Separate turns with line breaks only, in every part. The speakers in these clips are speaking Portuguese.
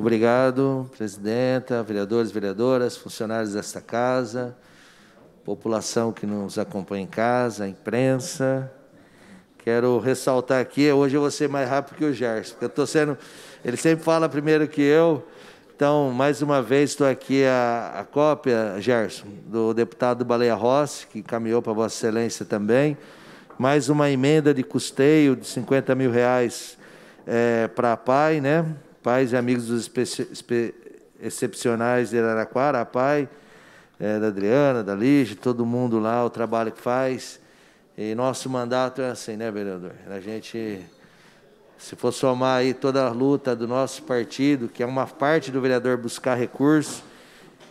Obrigado, presidenta, vereadores, vereadoras, funcionários desta casa, população que nos acompanha em casa, a imprensa. Quero ressaltar aqui, hoje eu vou ser mais rápido que o Gerson, porque eu estou sendo. Ele sempre fala primeiro que eu. Então, mais uma vez, estou aqui a, a cópia, Gerson, do deputado Baleia Rossi, que caminhou para Vossa Excelência também. Mais uma emenda de custeio de 50 mil reais é, para a PAI, né? pais e amigos dos excepcionais de Araraquara, a PAI, é, da Adriana, da Lige, todo mundo lá, o trabalho que faz. E nosso mandato é assim, né, vereador? A gente, se for somar aí toda a luta do nosso partido, que é uma parte do vereador buscar recursos,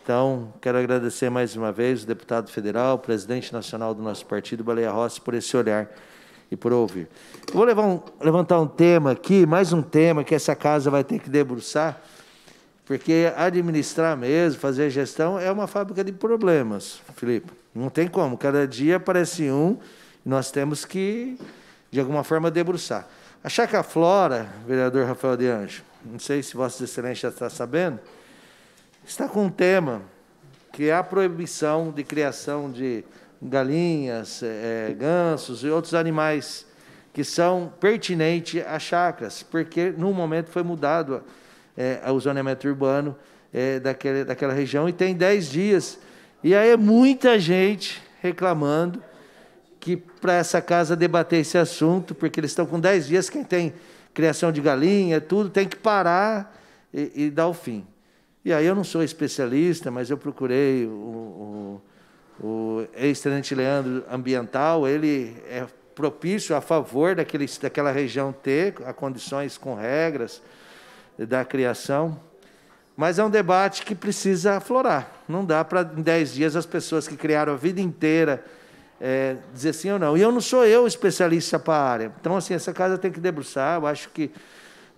então, quero agradecer mais uma vez o deputado federal, o presidente nacional do nosso partido, Baleia Rossi, por esse olhar e por ouvir. vou um, levantar um tema aqui, mais um tema que essa casa vai ter que debruçar, porque administrar mesmo, fazer gestão, é uma fábrica de problemas, Felipe. Não tem como. Cada dia aparece um, e nós temos que, de alguma forma, debruçar. A Chaca Flora, vereador Rafael de Anjo, não sei se Vossa Excelência já está sabendo, está com um tema que há proibição de criação de galinhas, é, gansos e outros animais que são pertinentes a chacras, porque no momento foi mudado é, o zoneamento urbano é, daquele, daquela região e tem 10 dias. E aí é muita gente reclamando que para essa casa debater esse assunto, porque eles estão com 10 dias, quem tem criação de galinha, tudo, tem que parar e, e dar o fim. E aí eu não sou especialista, mas eu procurei o, o, o ex-tenente Leandro ambiental, ele é propício a favor daquele, daquela região ter a condições com regras da criação. Mas é um debate que precisa aflorar. Não dá para, em 10 dias, as pessoas que criaram a vida inteira é, dizer sim ou não. E eu não sou eu especialista para a área. Então, assim, essa casa tem que debruçar. Eu acho que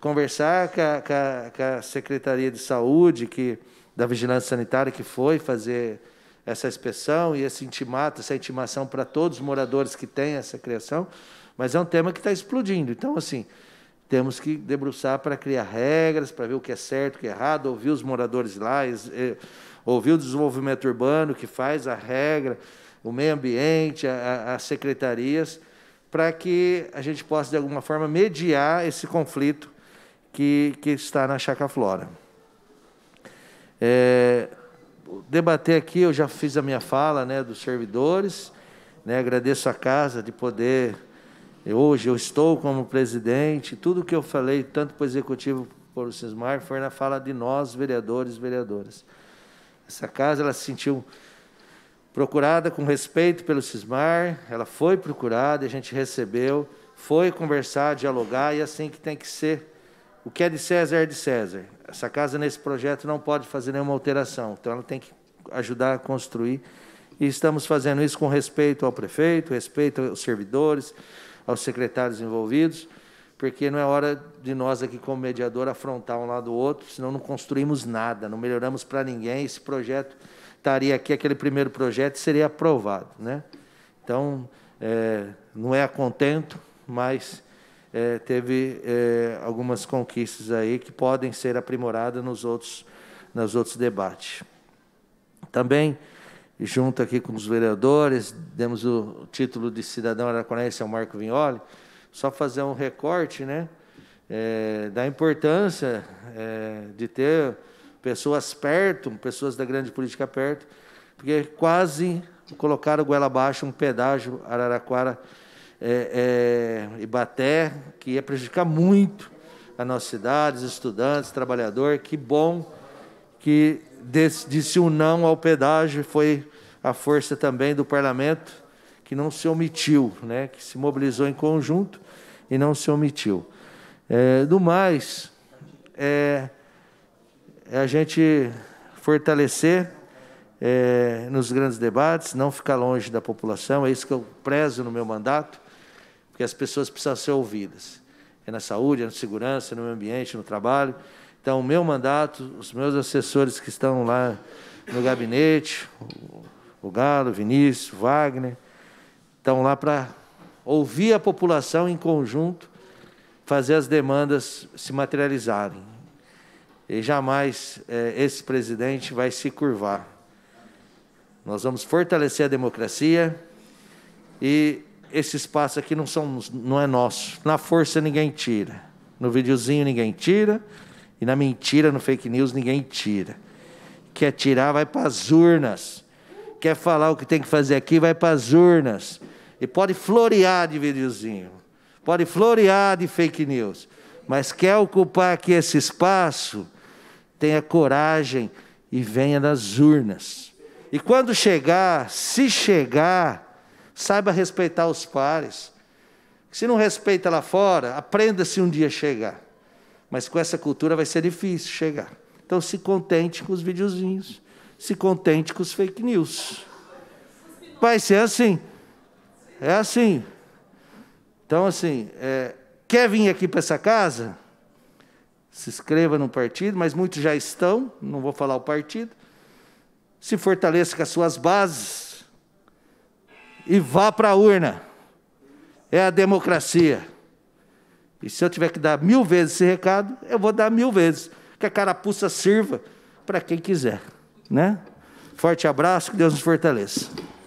conversar com a, com, a, com a, Secretaria de Saúde, que, da Vigilância Sanitária, que foi fazer essa inspeção e esse intimato, essa intimação para todos os moradores que têm essa criação, mas é um tema que está explodindo. Então, assim, temos que debruçar para criar regras, para ver o que é certo, o que é errado, ouvir os moradores lá, eh, ouvir o desenvolvimento urbano que faz a regra, o meio ambiente, a, as secretarias, para que a gente possa, de alguma forma, mediar esse conflito que, que está na Chacaflora. É, debater aqui, eu já fiz a minha fala né, dos servidores, né, agradeço a casa de poder, eu, hoje eu estou como presidente, tudo que eu falei, tanto para o Executivo para o Sismar, foi na fala de nós, vereadores e vereadoras. Essa casa, ela se sentiu procurada com respeito pelo Sismar, ela foi procurada, a gente recebeu, foi conversar, dialogar, e é assim que tem que ser o que é de César é de César. Essa casa, nesse projeto, não pode fazer nenhuma alteração. Então, ela tem que ajudar a construir. E estamos fazendo isso com respeito ao prefeito, respeito aos servidores, aos secretários envolvidos, porque não é hora de nós aqui, como mediador, afrontar um lado do outro, senão não construímos nada, não melhoramos para ninguém. Esse projeto estaria aqui, aquele primeiro projeto seria aprovado. Né? Então, é, não é a contento, mas é, teve é, algumas conquistas aí que podem ser aprimoradas nos outros, nos outros debates. Também, junto aqui com os vereadores, demos o título de cidadão araconense ao Marco Vignoli, só fazer um recorte né, é, da importância é, de ter pessoas perto, pessoas da grande política perto, porque quase colocaram goela abaixo um pedágio Araraquara é, é, Ibaté, que ia prejudicar muito a nossa cidade, os estudantes, trabalhador. Que bom que desse, disse um não ao pedágio, foi a força também do parlamento, que não se omitiu, né? que se mobilizou em conjunto e não se omitiu. É, do mais, é, é a gente fortalecer é, nos grandes debates, não ficar longe da população, é isso que eu prezo no meu mandato porque as pessoas precisam ser ouvidas. É na saúde, é na segurança, é no meio ambiente, no trabalho. Então, o meu mandato, os meus assessores que estão lá no gabinete, o Galo, Vinícius, Wagner, estão lá para ouvir a população em conjunto, fazer as demandas se materializarem. E jamais é, esse presidente vai se curvar. Nós vamos fortalecer a democracia e esse espaço aqui não, são, não é nosso. Na força ninguém tira. No videozinho ninguém tira. E na mentira, no fake news, ninguém tira. Quer tirar, vai para as urnas. Quer falar o que tem que fazer aqui, vai para as urnas. E pode florear de videozinho. Pode florear de fake news. Mas quer ocupar aqui esse espaço, tenha coragem e venha nas urnas. E quando chegar, se chegar, Saiba respeitar os pares. Se não respeita lá fora, aprenda se um dia chegar. Mas com essa cultura vai ser difícil chegar. Então se contente com os videozinhos, se contente com os fake news. Vai ser assim. É assim. Então, assim, é, quer vir aqui para essa casa? Se inscreva no partido, mas muitos já estão, não vou falar o partido. Se fortaleça com as suas bases e vá para a urna. É a democracia. E se eu tiver que dar mil vezes esse recado, eu vou dar mil vezes. Que a carapuça sirva para quem quiser. Né? Forte abraço, que Deus nos fortaleça.